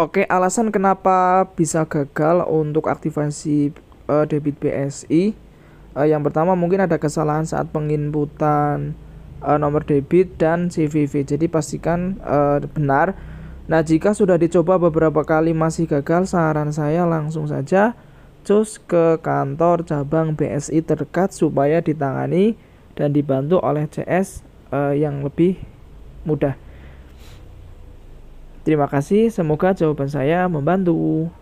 Oke, alasan kenapa bisa gagal untuk aktivasi uh, debit BSI. Uh, eh, yang pertama mungkin ada kesalahan saat penginputan uh, nomor debit dan CVV. Jadi pastikan uh, benar. Nah, jika sudah dicoba beberapa kali masih gagal, saran saya langsung saja cus ke kantor cabang BSI terdekat supaya ditangani dan dibantu oleh CS uh, yang lebih mudah. Terima kasih, semoga jawaban saya membantu.